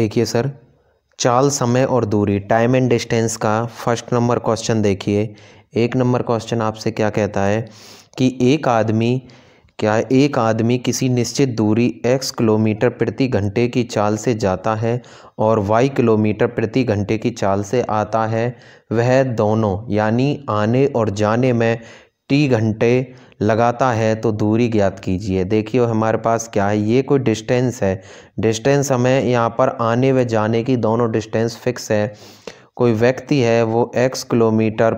देखिए सर चाल समय और दूरी टाइम एंड डिस्टेंस का फर्स्ट नंबर क्वेश्चन देखिए एक नंबर क्वेश्चन आपसे क्या कहता है कि एक आदमी क्या एक आदमी किसी निश्चित दूरी x किलोमीटर प्रति घंटे की चाल से जाता है और y किलोमीटर प्रति घंटे की चाल से आता है वह दोनों यानी आने और जाने में t घंटे लगाता है तो दूरी ज्ञात कीजिए देखिए हमारे पास क्या है ये कोई डिस्टेंस है डिस्टेंस हमें यहाँ पर आने व जाने की दोनों डिस्टेंस फिक्स है कोई व्यक्ति है वो एक्स किलोमीटर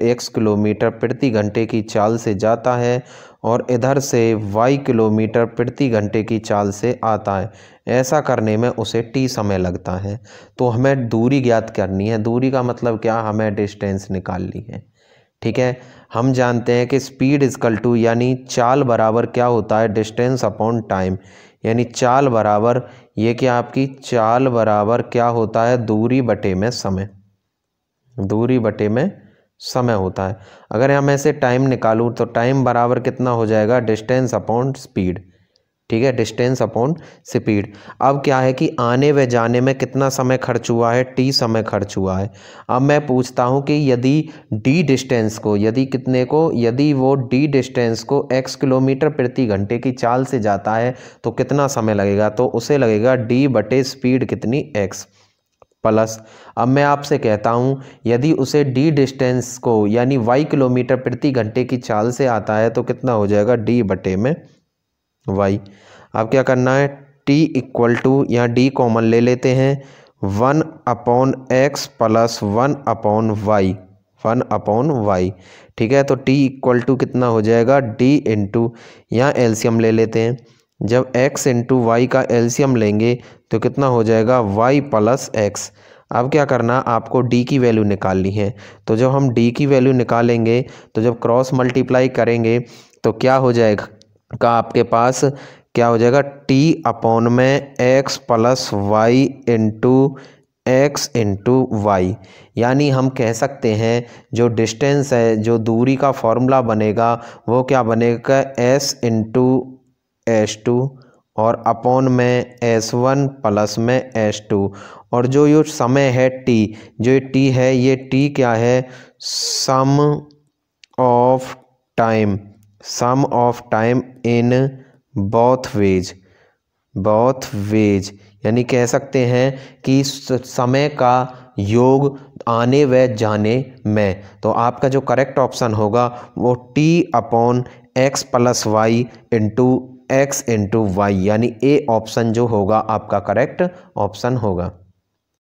एक्स किलोमीटर प्रति घंटे की चाल से जाता है और इधर से वाई किलोमीटर प्रति घंटे की चाल से आता है ऐसा करने में उसे टी समय लगता है तो हमें दूरी ज्ञात करनी है दूरी का मतलब क्या हमें डिस्टेंस निकालनी है ठीक है हम जानते हैं कि स्पीड इजकल टू यानी चाल बराबर क्या होता है डिस्टेंस अपॉन टाइम यानी चाल बराबर ये क्या आपकी चाल बराबर क्या होता है दूरी बटे में समय दूरी बटे में समय होता है अगर हम ऐसे टाइम निकालूँ तो टाइम बराबर कितना हो जाएगा डिस्टेंस अपॉन स्पीड ठीक है डिस्टेंस अपॉन स्पीड अब क्या है कि आने व जाने में कितना समय खर्च हुआ है टी समय खर्च हुआ है अब मैं पूछता हूँ कि यदि डी डिस्टेंस को यदि कितने को यदि वो डी डिस्टेंस को एक्स किलोमीटर प्रति घंटे की चाल से जाता है तो कितना समय लगेगा तो उसे लगेगा डी बटे स्पीड कितनी एक्स प्लस अब मैं आपसे कहता हूँ यदि उसे डी डिस्टेंस को यानी वाई किलोमीटर प्रति घंटे की चाल से आता है तो कितना हो जाएगा डी बटे में वाई अब क्या करना है टी इक्वल टू यहाँ डी कॉमन ले लेते हैं one upon X plus one upon Y one upon Y ठीक है तो टी इक्वल टू कितना हो जाएगा डी इंटू यहाँ एल्शियम ले लेते हैं जब x इंटू वाई का एल्शियम लेंगे तो कितना हो जाएगा y प्लस एक्स अब क्या करना आपको d की वैल्यू निकालनी है तो जब हम d की वैल्यू निकालेंगे तो जब क्रॉस मल्टीप्लाई करेंगे तो क्या हो जाएगा का आपके पास क्या हो जाएगा टी अपॉन में X plus Y into X into Y यानी हम कह सकते हैं जो डिस्टेंस है जो दूरी का फॉर्मूला बनेगा वो क्या बनेगा एस इंटू एस टू और अपॉन में एस वन प्लस में एस टू और जो ये समय है टी जो ये टी है ये टी क्या है sum of time sum of time in both ways both ways यानी कह सकते हैं कि समय का योग आने व जाने में तो आपका जो करेक्ट ऑप्शन होगा वो T upon X plus Y into X into Y यानी ए ऑप्शन जो होगा आपका करेक्ट ऑप्शन होगा